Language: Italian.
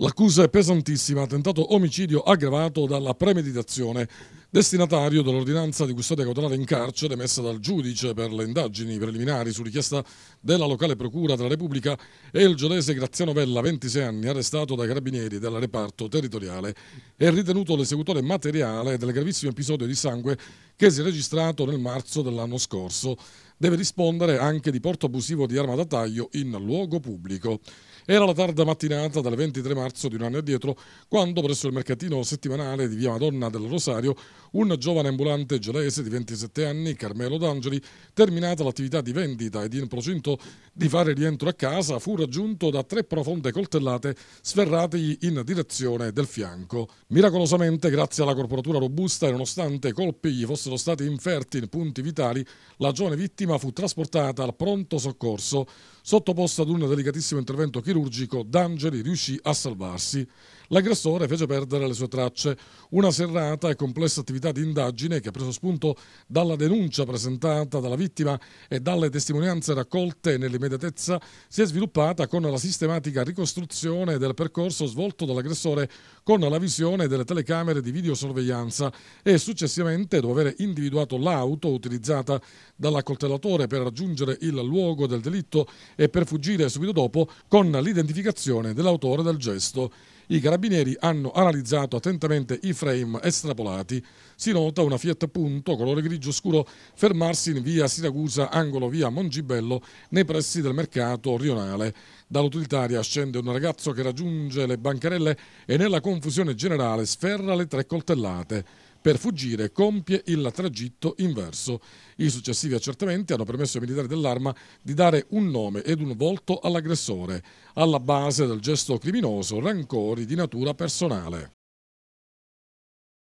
L'accusa è pesantissima, tentato omicidio aggravato dalla premeditazione destinatario dell'ordinanza di custodia cautelare in carcere emessa dal giudice per le indagini preliminari su richiesta della locale procura della Repubblica è il geodese Graziano Vella, 26 anni, arrestato dai carabinieri del reparto territoriale e ritenuto l'esecutore materiale del gravissimo episodio di sangue che si è registrato nel marzo dell'anno scorso. Deve rispondere anche di porto abusivo di arma da taglio in luogo pubblico. Era la tarda mattinata del 23 marzo di un anno addietro, quando presso il mercatino settimanale di Via Madonna del Rosario un giovane ambulante gelese di 27 anni, Carmelo D'Angeli, terminata l'attività di vendita ed in procinto di fare rientro a casa, fu raggiunto da tre profonde coltellate sferrategli in direzione del fianco. Miracolosamente, grazie alla corporatura robusta e nonostante i colpi gli fossero stati inferti in punti vitali, la giovane vittima fu trasportata al pronto soccorso. Sottoposta ad un delicatissimo intervento chirurgico, D'Angeli riuscì a salvarsi. L'aggressore fece perdere le sue tracce. Una serrata e complessa attività un'attività di indagine che ha preso spunto dalla denuncia presentata dalla vittima e dalle testimonianze raccolte nell'immediatezza, si è sviluppata con la sistematica ricostruzione del percorso svolto dall'aggressore con la visione delle telecamere di videosorveglianza e successivamente, dopo aver individuato l'auto utilizzata dall'accoltellatore per raggiungere il luogo del delitto e per fuggire subito dopo, con l'identificazione dell'autore del gesto i carabinieri hanno analizzato attentamente i frame estrapolati. Si nota una Fiat Punto colore grigio scuro fermarsi in via Siracusa, angolo via Mongibello, nei pressi del mercato rionale. Dall'utilitaria scende un ragazzo che raggiunge le bancarelle e nella confusione generale sferra le tre coltellate. Per fuggire compie il tragitto inverso. I successivi accertamenti hanno permesso ai militari dell'arma di dare un nome ed un volto all'aggressore. Alla base del gesto criminoso rancori di natura personale.